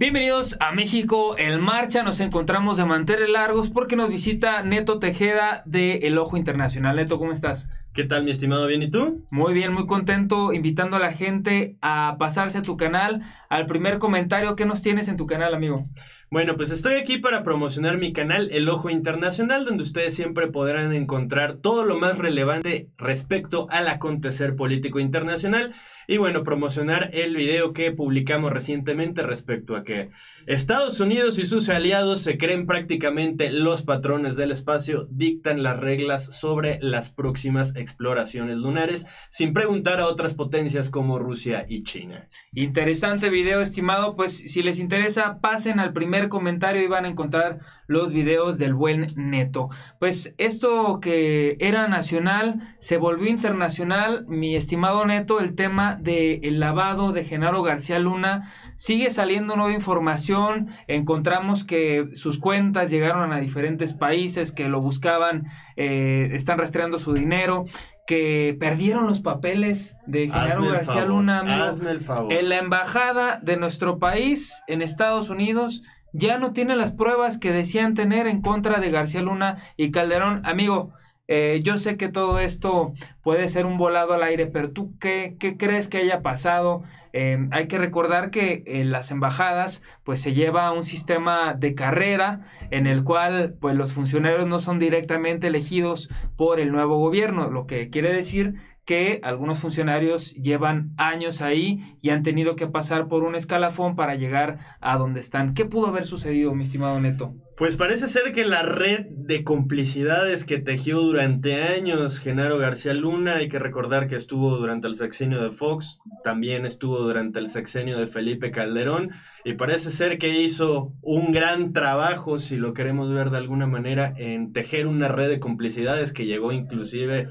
Bienvenidos a México en Marcha. Nos encontramos de manteles largos porque nos visita Neto Tejeda de El Ojo Internacional. Neto, ¿cómo estás? ¿Qué tal, mi estimado? ¿Bien y tú? Muy bien, muy contento, invitando a la gente a pasarse a tu canal. Al primer comentario, que nos tienes en tu canal, amigo? Bueno, pues estoy aquí para promocionar mi canal El Ojo Internacional, donde ustedes siempre podrán encontrar todo lo más relevante respecto al acontecer político internacional y bueno, promocionar el video que publicamos recientemente respecto a que Estados Unidos y sus aliados se creen prácticamente los patrones del espacio, dictan las reglas sobre las próximas exploraciones lunares, sin preguntar a otras potencias como Rusia y China. Interesante video, estimado. Pues si les interesa, pasen al primer comentario y van a encontrar los videos del buen neto. Pues esto que era nacional se volvió internacional, mi estimado neto, el tema del lavado de Genaro García Luna Sigue saliendo nueva información, encontramos que sus cuentas llegaron a diferentes países, que lo buscaban, eh, están rastreando su dinero, que perdieron los papeles de Genaro García Luna. En la embajada de nuestro país en Estados Unidos ya no tiene las pruebas que decían tener en contra de García Luna y Calderón. Amigo, eh, yo sé que todo esto puede ser un volado al aire, pero tú qué, crees que haya pasado? Eh, hay que recordar que en las embajadas pues se lleva un sistema de carrera en el cual pues los funcionarios no son directamente elegidos por el nuevo gobierno, lo que quiere decir que algunos funcionarios llevan años ahí y han tenido que pasar por un escalafón para llegar a donde están. ¿Qué pudo haber sucedido, mi estimado Neto? Pues parece ser que la red de complicidades que tejió durante años Genaro García Luna, hay que recordar que estuvo durante el sexenio de Fox, también estuvo durante el sexenio de Felipe Calderón, y parece ser que hizo un gran trabajo, si lo queremos ver de alguna manera, en tejer una red de complicidades que llegó inclusive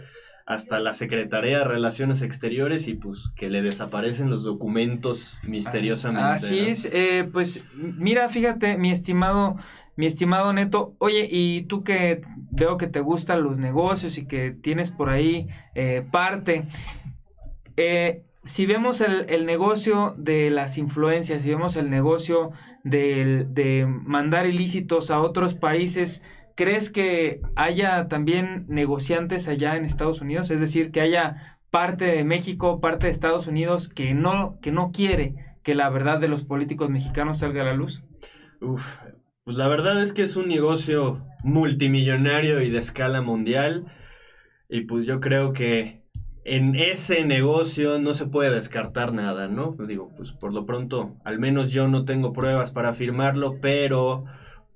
hasta la Secretaría de Relaciones Exteriores y pues que le desaparecen los documentos misteriosamente. Ah, así es, eh, pues mira, fíjate, mi estimado, mi estimado Neto, oye, y tú que veo que te gustan los negocios y que tienes por ahí eh, parte, eh, si vemos el, el, negocio de las influencias, si vemos el negocio de mandar ilícitos a otros países, ¿Crees que haya también negociantes allá en Estados Unidos? Es decir, que haya parte de México, parte de Estados Unidos que no, que no quiere que la verdad de los políticos mexicanos salga a la luz? Uf, pues la verdad es que es un negocio multimillonario y de escala mundial. Y pues yo creo que en ese negocio no se puede descartar nada, ¿no? Digo, pues por lo pronto, al menos yo no tengo pruebas para afirmarlo, pero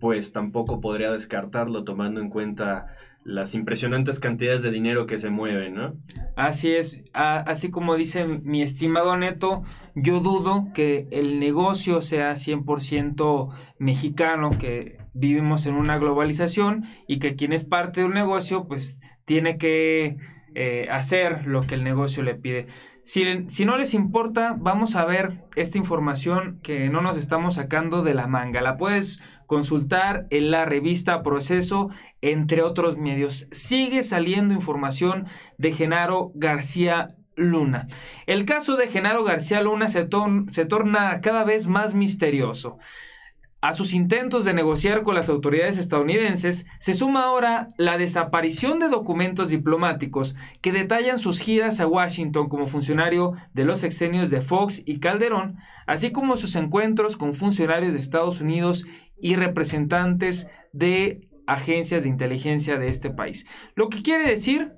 pues tampoco podría descartarlo tomando en cuenta las impresionantes cantidades de dinero que se mueven, ¿no? Así es, así como dice mi estimado Neto, yo dudo que el negocio sea 100% mexicano, que vivimos en una globalización y que quien es parte de un negocio pues tiene que eh, hacer lo que el negocio le pide. Si, no les importa, vamos a ver esta información que no nos estamos sacando de la manga. La puedes consultar en la revista Proceso, entre otros medios. Sigue saliendo información de Genaro García Luna. El caso de Genaro García Luna se torna cada vez más misterioso. A sus intentos de negociar con las autoridades estadounidenses se suma ahora la desaparición de documentos diplomáticos que detallan sus giras a Washington como funcionario de los exenios de Fox y Calderón, así como sus encuentros con funcionarios de Estados Unidos y representantes de agencias de inteligencia de este país. Lo que quiere decir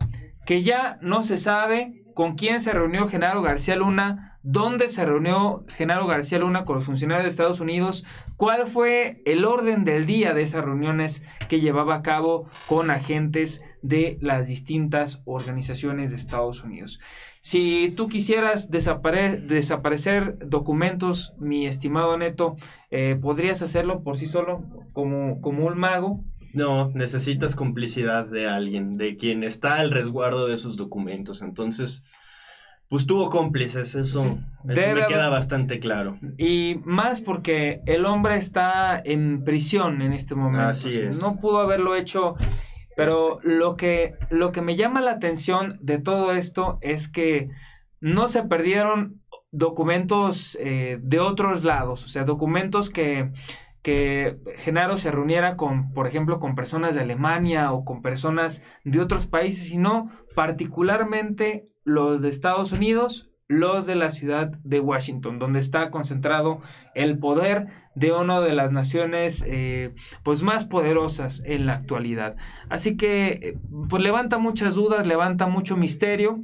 que ya no se sabe con quién se reunió Genaro García Luna dónde se reunió Genaro García Luna con los funcionarios de Estados Unidos, cuál fue el orden del día de esas reuniones que llevaba a cabo con agentes de las distintas organizaciones de Estados Unidos. Si tú quisieras desaparecer documentos, mi estimado Neto, eh, ¿podrías hacerlo por sí solo como, como un mago? No, necesitas complicidad de alguien, de quien está al resguardo de esos documentos. Entonces, pues tuvo cómplices, eso, me queda bastante claro. Y más porque el hombre está en prisión en este momento. Así es. No pudo haberlo hecho, pero lo que, lo que me llama la atención de todo esto es que no se perdieron documentos eh, de otros lados, o sea, documentos que que Genaro se reuniera con, por ejemplo, con personas de Alemania o con personas de otros países, sino particularmente los de Estados Unidos, los de la ciudad de Washington, donde está concentrado el poder de una de las naciones eh, pues más poderosas en la actualidad. Así que eh, pues levanta muchas dudas, levanta mucho misterio.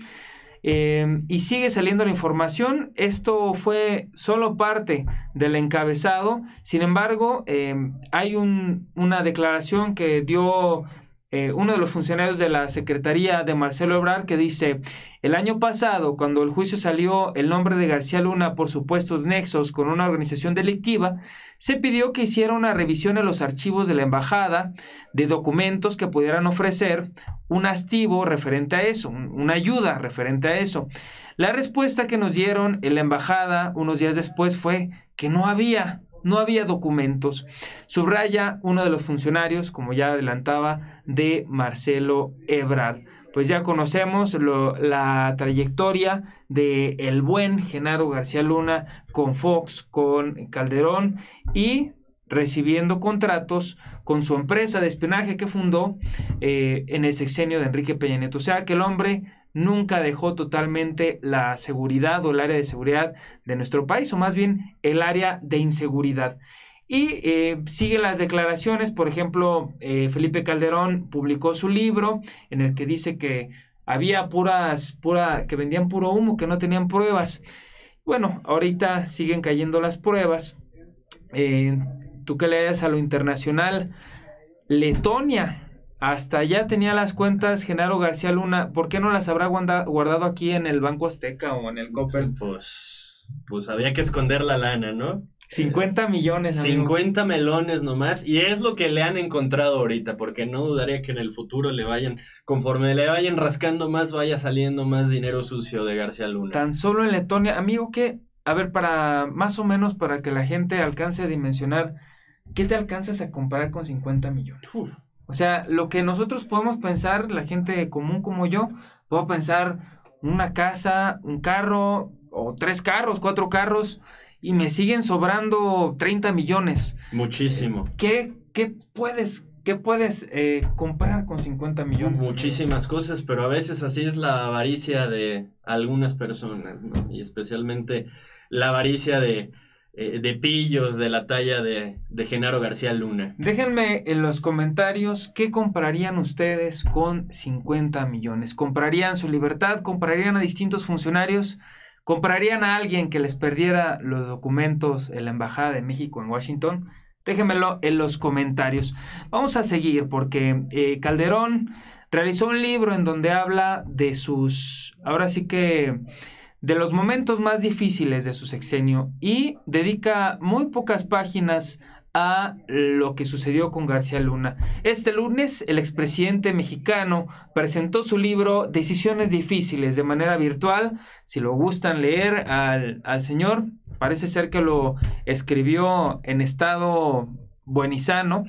Em, y sigue saliendo la información. Esto fue solo parte del encabezado. Sin embargo, em, hay una declaración que dio eh, uno de los funcionarios de la Secretaría de Marcelo Ebrard que dice, el año pasado, cuando el juicio salió el nombre de García Luna por supuestos nexos con una organización delictiva, se pidió que hiciera una revisión en los archivos de la embajada de documentos que pudieran ofrecer un activo referente a eso, una ayuda referente a eso. La respuesta que nos dieron en la embajada unos días después fue que no había no había documentos. Subraya uno de los funcionarios, como ya adelantaba, de Marcelo Ebrard. Pues ya conocemos la trayectoria de el buen Genaro García Luna con Fox, con Calderón y recibiendo contratos con su empresa de espionaje que fundó eh, en el sexenio de Enrique Peña Nieto. O sea que el hombre nunca dejó totalmente la seguridad o el área de seguridad de nuestro país, o más bien el área de inseguridad. Y siguen eh, sigue las declaraciones, por ejemplo, eh, Felipe Calderón publicó su libro en el que dice que había puras, pura, que vendían puro humo, que no tenían pruebas. Bueno, ahorita siguen cayendo las pruebas. Eh, tú que leas a lo internacional, Letonia hasta ya tenía las cuentas Genaro García Luna. ¿Por qué no las habrá guardado aquí en el Banco Azteca o en el Coppel? Pues, pues había que esconder la lana, ¿no? 50 millones. 50 melones nomás. Y es lo que le han encontrado ahorita, porque no dudaría que en el futuro le vayan, conforme le vayan rascando más, vaya saliendo más dinero sucio de García Luna. Tan solo en Letonia, amigo, que, a ver, para más o menos para que la gente alcance a dimensionar, ¿qué te alcanzas a comparar con 50 millones? Uf. O sea, lo que nosotros podemos pensar, la gente común como yo, puedo pensar una casa, un carro, o tres carros, cuatro carros, y me siguen sobrando 30 millones. Muchísimo. ¿Qué, qué puedes ¿Qué puedes eh, comprar con 50 millones? Muchísimas cosas, pero a veces así es la avaricia de algunas personas, ¿no? Y especialmente la avaricia de eh, de pillos de la talla de, de, Genaro García Luna. Déjenme en los comentarios qué comprarían ustedes con 50 millones. ¿Comprarían su libertad? ¿Comprarían a distintos funcionarios? ¿Comprarían a alguien que les perdiera los documentos en la Embajada de México en Washington? Déjenmelo en los comentarios. Vamos a seguir porque eh, Calderón realizó un libro en donde habla de sus, ahora sí que de los momentos más difíciles de su sexenio y dedica muy pocas páginas a lo que sucedió con García Luna. Este lunes, el expresidente mexicano presentó su libro Decisiones Difíciles de manera virtual. Si lo gustan leer al, señor, parece ser que lo escribió en estado buenizano,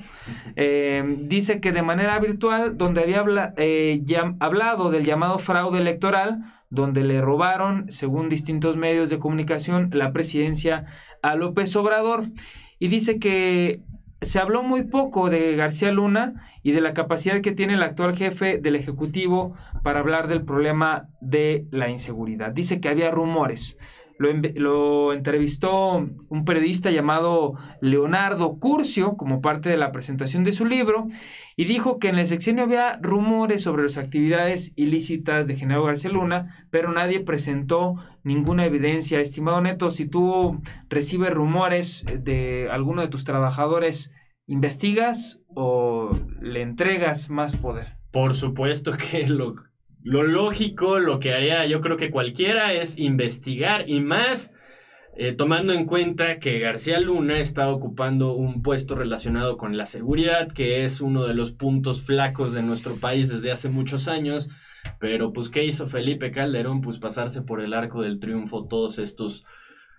eh, dice que de manera virtual, donde había eh, hablado del llamado fraude electoral, donde le robaron, según distintos medios de comunicación, la presidencia a López Obrador. Y dice que se habló muy poco de García Luna y de la capacidad que tiene el actual jefe del Ejecutivo para hablar del problema de la inseguridad. Dice que había rumores, lo, entrevistó un periodista llamado Leonardo Curcio como parte de la presentación de su libro y dijo que en el sexenio había rumores sobre las actividades ilícitas de Genaro García Luna, pero nadie presentó ninguna evidencia. Estimado Neto, si tú recibes rumores de alguno de tus trabajadores, ¿investigas o le entregas más poder? Por supuesto que lo lo lógico, lo que haría yo creo que cualquiera es investigar y más eh, tomando en cuenta que García Luna está ocupando un puesto relacionado con la seguridad, que es uno de los puntos flacos de nuestro país desde hace muchos años. Pero pues, ¿qué hizo Felipe Calderón? Pues pasarse por el arco del triunfo todos estos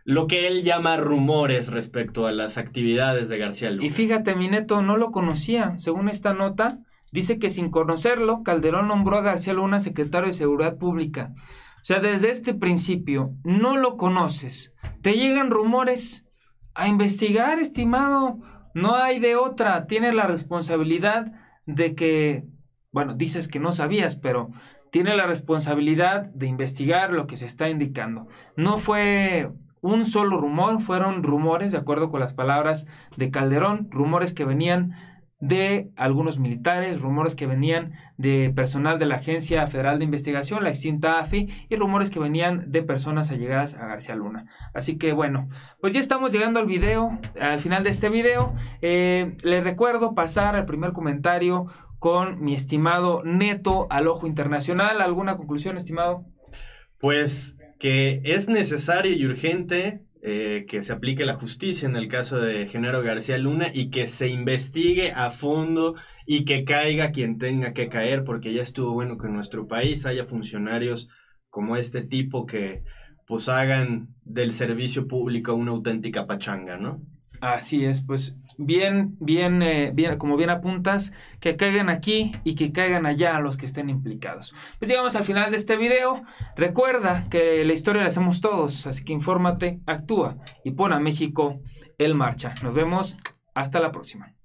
lo que él llama rumores respecto a las actividades de García Luna. Y fíjate, mi neto no lo conocía. Según esta nota, Dice que sin conocerlo, Calderón nombró a García Luna secretario de Seguridad Pública. O sea, desde este principio, no lo conoces. Te llegan rumores a investigar, estimado. No hay de otra. Tiene la responsabilidad de que, bueno, dices que no sabías, pero tiene la responsabilidad de investigar lo que se está indicando. No fue un solo rumor, fueron rumores, de acuerdo con las palabras de Calderón, rumores que venían de algunos militares, rumores que venían de personal de la Agencia Federal de Investigación, la extinta AFI, y rumores que venían de personas allegadas a García Luna. Así que bueno, pues ya estamos llegando al video, al final de este video. Eh, les recuerdo pasar al primer comentario con mi estimado Neto al Ojo Internacional. ¿Alguna conclusión, estimado? Pues que es necesario y urgente eh, que se aplique la justicia en el caso de Genaro García Luna y que se investigue a fondo y que caiga quien tenga que caer, porque ya estuvo bueno que en nuestro país haya funcionarios como este tipo que pues hagan del servicio público una auténtica pachanga, ¿no? Así es, pues bien, bien, eh, bien, como bien apuntas, que caigan aquí y que caigan allá los que estén implicados. Pues llegamos al final de este video. Recuerda que la historia la hacemos todos, así que infórmate, actúa y pon a México en marcha. Nos vemos hasta la próxima.